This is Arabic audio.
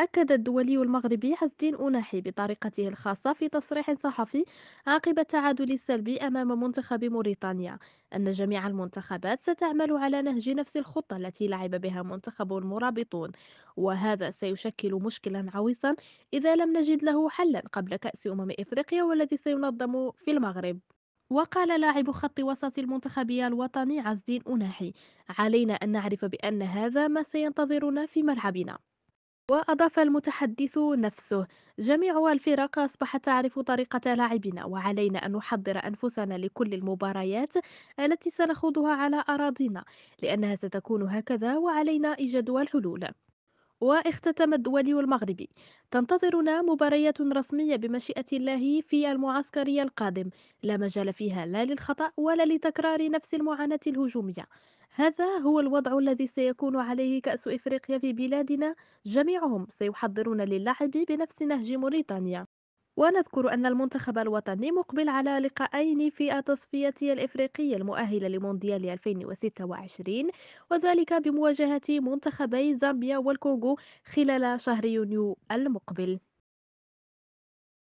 أكد الدولي المغربي عز الدين أوناحي بطريقته الخاصة في تصريح صحفي عقب التعادل السلبي أمام منتخب موريتانيا أن جميع المنتخبات ستعمل على نهج نفس الخطة التي لعب بها منتخب المرابطون وهذا سيشكل مشكلا عويصا إذا لم نجد له حلا قبل كأس أمم إفريقيا والذي سينظم في المغرب وقال لاعب خط وسط المنتخبية الوطني عزدين أناحي علينا أن نعرف بأن هذا ما سينتظرنا في ملعبنا وأضاف المتحدث نفسه جميع الفرق أصبحت تعرف طريقة لاعبنا وعلينا أن نحضر أنفسنا لكل المباريات التي سنخوضها على أراضينا لأنها ستكون هكذا وعلينا إيجاد الحلول واختتمت الدولي المغربي تنتظرنا مباريات رسمية بمشيئة الله في المعسكرية القادم لا مجال فيها لا للخطأ ولا لتكرار نفس المعاناة الهجومية هذا هو الوضع الذي سيكون عليه كأس إفريقيا في بلادنا جميعهم سيحضرون للعب بنفس نهج موريتانيا ونذكر أن المنتخب الوطني مقبل على لقاءين في التصفية الإفريقية المؤهلة لمونديال 2026 وذلك بمواجهة منتخبي زامبيا والكونغو خلال شهر يونيو المقبل